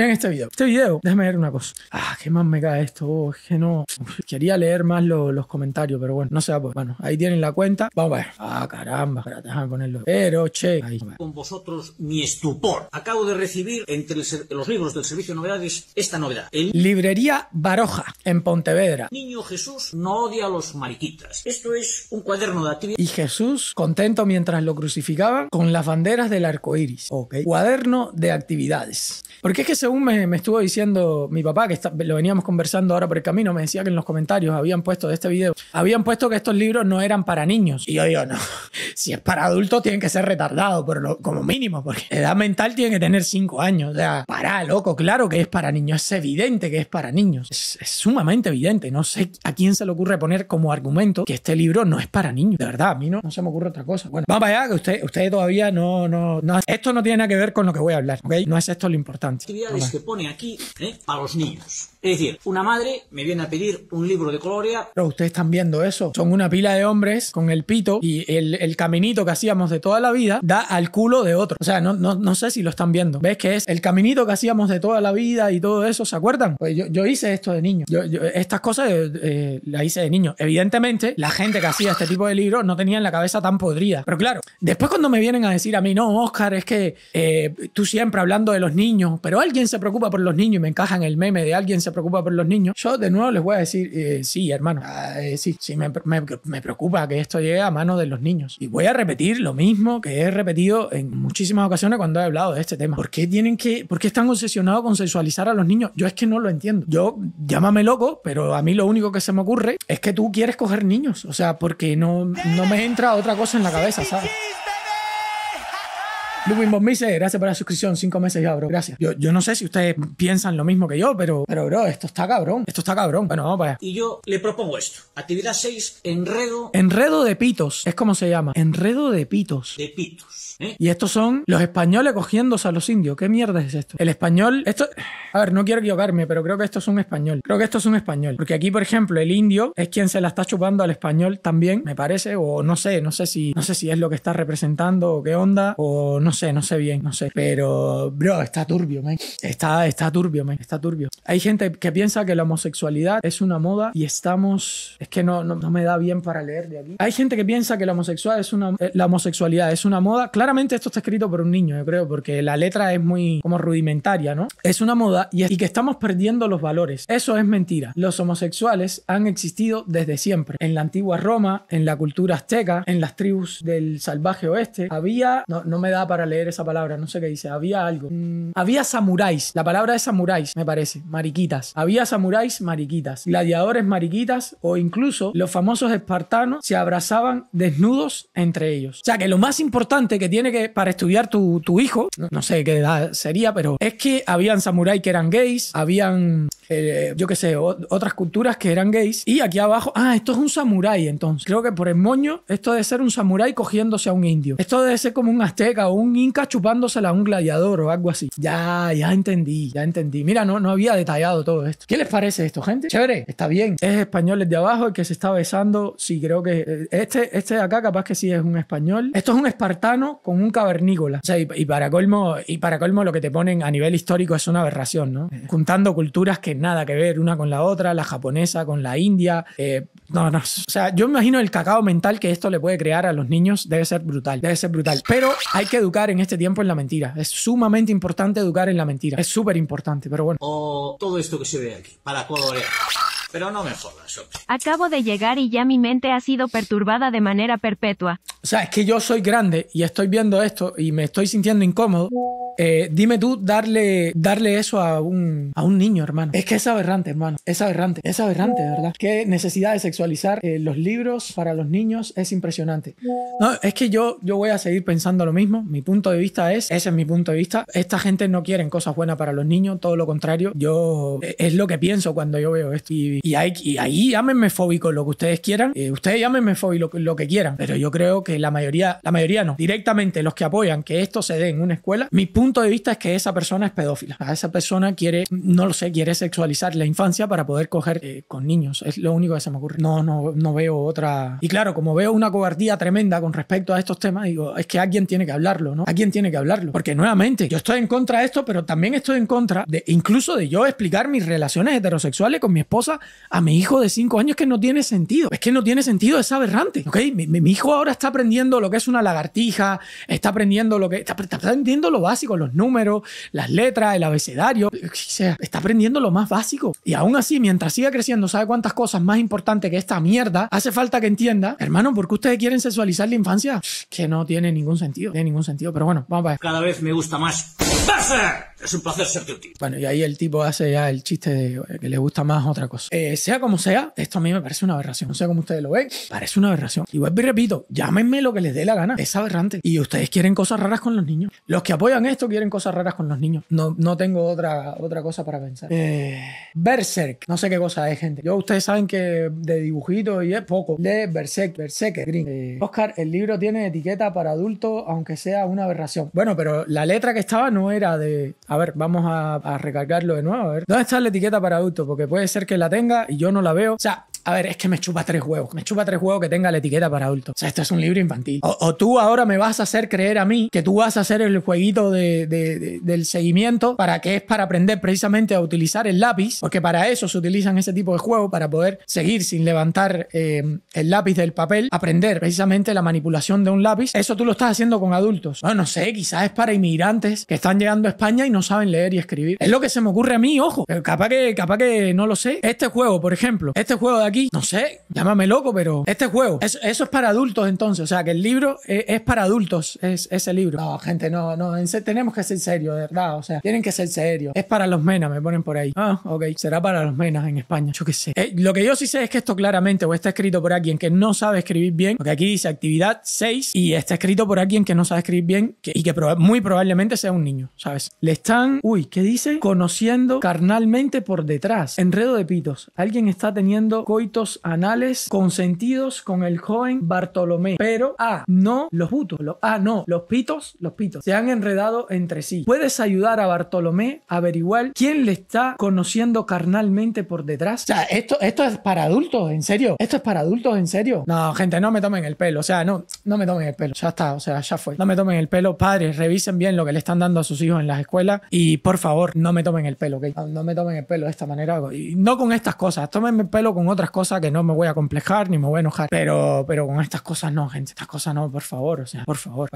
Vean este video. Este video, déjame ver una cosa. Ah, qué más me cae esto. Oh, es que no. quería leer más los comentarios, pero bueno, no se pues. Bueno, ahí tienen la cuenta. Vamos a ver. Ah, caramba. déjame ponerlo. Pero, che. Con vosotros mi estupor. Acabo de recibir entre los libros del servicio de novedades esta novedad. Librería Baroja, en Pontevedra. Niño Jesús no odia a los mariquitas. Esto es un cuaderno de actividades. Y Jesús, contento mientras lo crucificaban, con las banderas del arco iris. Ok. Cuaderno de actividades. Porque es que se me, estuvo diciendo mi papá, que lo veníamos conversando ahora por el camino, me decía que en los comentarios habían puesto de este video, habían puesto que estos libros no eran para niños. Y yo digo, no, si es para adultos tienen que ser retardado, pero como mínimo, porque edad mental tiene que tener 5 años. O sea, para loco, claro que es para niños, es evidente que es para niños. Es, sumamente evidente, no sé a quién se le ocurre poner como argumento que este libro no es para niños. De verdad, a mí no, se me ocurre otra cosa. Bueno, vamos allá, que usted, usted todavía no, no, Esto no tiene nada que ver con lo que voy a hablar, ¿ok? No es esto lo importante que pone aquí ¿eh? para los niños. Es decir, una madre me viene a pedir un libro de gloria Pero ustedes están viendo eso. Son una pila de hombres con el pito y el, caminito que hacíamos de toda la vida da al culo de otro. O sea, no, no, no, sé si lo están viendo. ¿Ves que es el caminito que hacíamos de toda la vida y todo eso? ¿Se acuerdan? Pues yo, yo hice esto de niño. Yo, estas cosas eh, las hice de niño. Evidentemente, la gente que hacía este tipo de libros no tenía en la cabeza tan podrida. Pero claro, después cuando me vienen a decir a mí, no, Oscar, es que eh, tú siempre hablando de los niños, pero alguien se preocupa por los niños y me encaja en el meme de alguien se preocupa por los niños, yo de nuevo les voy a decir, eh, sí, hermano, ah, eh, sí, sí, me, me, me, preocupa que esto llegue a manos de los niños. Y voy a repetir lo mismo que he repetido en muchísimas ocasiones cuando he hablado de este tema. ¿Por qué tienen que, por qué están obsesionados con sexualizar a los niños? Yo es que no lo entiendo. Yo, llámame loco, pero a mí lo único que se me ocurre es que tú quieres coger niños. O sea, porque no, no me entra otra cosa en la cabeza, ¿sabes? Luis Bombi gracias por la suscripción, cinco meses ya, bro. Gracias. Yo, no sé si ustedes piensan lo mismo que yo, pero, pero, bro, esto está cabrón. Esto está cabrón. Bueno, vamos para allá. Y yo le propongo esto. Actividad 6, enredo. Enredo de pitos. Es como se llama. Enredo de pitos. De pitos. ¿eh? Y estos son los españoles cogiéndose a los indios. ¿Qué mierda es esto? El español, esto... A ver, no quiero equivocarme, pero creo que esto es un español. Creo que esto es un español. Porque aquí, por ejemplo, el indio es quien se la está chupando al español también, me parece. O no sé, no sé si, no sé si es lo que está representando o qué onda. O no no sé, no sé bien, no sé. Pero, bro, está turbio, me Está, está turbio, me Está turbio. Hay gente que piensa que la homosexualidad es una moda y estamos... Es que no, no, me da bien para leer de aquí. Hay gente que piensa que la, homosexual es una, eh, la homosexualidad es una moda. Claramente esto está escrito por un niño, yo creo, porque la letra es muy como rudimentaria, ¿no? Es una moda y, y que estamos perdiendo los valores. Eso es mentira. Los homosexuales han existido desde siempre. En la antigua Roma, en la cultura azteca, en las tribus del salvaje oeste, había... No, no me da para a leer esa palabra, no sé qué dice. Había algo. Mm, había samuráis. La palabra es samuráis, me parece. Mariquitas. Había samuráis mariquitas. Gladiadores mariquitas o incluso los famosos espartanos se abrazaban desnudos entre ellos. O sea que lo más importante que tiene que para estudiar tu, hijo, no, sé qué edad sería, pero es que habían samuráis que eran gays, habían eh, yo qué sé, otras culturas que eran gays. Y aquí abajo, ah, esto es un samurái entonces. Creo que por el moño, esto debe ser un samurái cogiéndose a un indio. Esto debe ser como un azteca o un inca chupándosela a un gladiador o algo así. Ya, ya entendí, ya entendí. Mira, no, no había detallado todo esto. ¿Qué les parece esto, gente? Chévere, está bien. Es español el de abajo, el que se está besando. Sí, creo que eh, este, este de acá capaz que sí es un español. Esto es un espartano con un cavernícola. O sea, y, para colmo, y para colmo lo que te ponen a nivel histórico es una aberración, ¿no? Eh, juntando culturas que nada que ver una con la otra, la japonesa con la india. Eh, no, no. O sea, yo imagino el cacao mental que esto le puede crear a los niños debe ser brutal, debe ser brutal. Pero hay que educar en este tiempo en la mentira. Es sumamente importante educar en la mentira. Es súper importante, pero bueno. O todo esto que se ve aquí, para colorear. Pero no me jodas, Acabo de llegar y ya mi mente ha sido perturbada de manera perpetua o sea, es que yo soy grande y estoy viendo esto y me estoy sintiendo incómodo. Eh, dime tú darle, darle eso a un, a un niño, hermano. Es que es aberrante, hermano. Es aberrante. Es aberrante, verdad. Qué necesidad de sexualizar eh, los libros para los niños es impresionante. No, es que yo, yo voy a seguir pensando lo mismo. Mi punto de vista es, ese es mi punto de vista. Esta gente no quiere cosas buenas para los niños, todo lo contrario. Yo, e, es lo que pienso cuando yo veo esto. Y, y ahí llámenme fóbico lo que ustedes quieran. Eh, ustedes llámenme fóbico lo que quieran. Pero yo creo que la mayoría, la mayoría no, directamente los que apoyan que esto se dé en una escuela, mi punto de vista es que esa persona es pedófila. esa persona quiere, no lo sé, quiere sexualizar la infancia para poder coger eh, con niños. Es lo único que se me ocurre. No, no, no veo otra. Y claro, como veo una cobardía tremenda con respecto a estos temas, digo, es que alguien tiene que hablarlo, ¿no? Alguien tiene que hablarlo. Porque nuevamente, yo estoy en contra de esto, pero también estoy en contra de incluso de yo explicar mis relaciones heterosexuales con mi esposa a mi hijo de 5 años que no tiene sentido. Es que no tiene sentido, es aberrante. ¿Ok? Mi, mi hijo ahora está aprendiendo lo que es una lagartija, está aprendiendo lo que está, aprendiendo lo básico, los números, las letras, el abecedario, está aprendiendo lo más básico. Y aún así, mientras siga creciendo, sabe cuántas cosas más importantes que esta mierda hace falta que entienda, hermano, porque ustedes quieren sexualizar la infancia, que no tiene ningún sentido, tiene ningún sentido. Pero bueno, vamos a ver. Cada vez me gusta más. ¡Pasa! Es un placer serte tío. Bueno, y ahí el tipo hace ya el chiste de que le gusta más otra cosa. Eh, sea como sea, esto a mí me parece una aberración. No sé cómo ustedes lo ven, parece una aberración. Y y repito, llámenme lo que les dé la gana. Es aberrante. Y ustedes quieren cosas raras con los niños. Los que apoyan esto quieren cosas raras con los niños. No, no tengo otra, otra cosa para pensar. Eh, Berserk. No sé qué cosa es, gente. Yo, ustedes saben que de dibujitos y es poco. Lee Berserk, Berserker Green. Eh, Oscar, el libro tiene etiqueta para adultos, aunque sea una aberración. Bueno, pero la letra que estaba no era de a ver, vamos a, recargarlo de nuevo. A ver, ¿dónde está la etiqueta para adultos? Porque puede ser que la tenga y yo no la veo. O sea, a ver, es que me chupa tres juegos, Me chupa tres huevos que tenga la etiqueta para adultos. O sea, esto es un libro infantil. O, tú ahora me vas a hacer creer a mí que tú vas a hacer el jueguito del seguimiento para que es para aprender precisamente a utilizar el lápiz, porque para eso se utilizan ese tipo de juegos, para poder seguir sin levantar eh, el lápiz del papel, aprender precisamente la manipulación de un lápiz. Eso tú lo estás haciendo con adultos. No, no sé, quizás es para inmigrantes que están llegando a España y no saben leer y escribir. Es lo que se me ocurre a mí, ojo. capaz que, capaz que no lo sé. Este juego, por ejemplo, este juego de aquí no sé, llámame loco, pero este juego, eso, es para adultos entonces, o sea, que el libro eh, es, para adultos, es ese libro. No, gente, no, no, tenemos que ser serios, de verdad, o sea, tienen que ser serios. Es para los menas, me ponen por ahí. Ah, ok, será para los menas en España, yo qué sé. Eh, lo que yo sí sé es que esto claramente, o está escrito por alguien que no sabe escribir bien, porque aquí dice actividad 6 y está escrito por alguien que no sabe escribir bien y que muy probablemente sea un niño, ¿sabes? Le están, uy, ¿qué dice? Conociendo carnalmente por detrás. Enredo de pitos. Alguien está teniendo anales consentidos con el joven Bartolomé. Pero A, no los putos, los, no, los pitos, los pitos, se han enredado entre sí. ¿Puedes ayudar a Bartolomé a averiguar quién le está conociendo carnalmente por detrás? O sea, esto, esto es para adultos, en serio. Esto es para adultos, en serio. No, gente, no me tomen el pelo. O sea, no, no me tomen el pelo. Ya está, o sea, ya fue. No me tomen el pelo. Padres, revisen bien lo que le están dando a sus hijos en las escuelas y por favor, no me tomen el pelo, ¿ok? No me tomen el pelo de esta manera. y No con estas cosas, tomen el pelo con otras cosas que no me voy a complejar ni me voy a enojar. Pero, pero con estas cosas no, gente. Estas cosas no, por favor. O sea, por favor.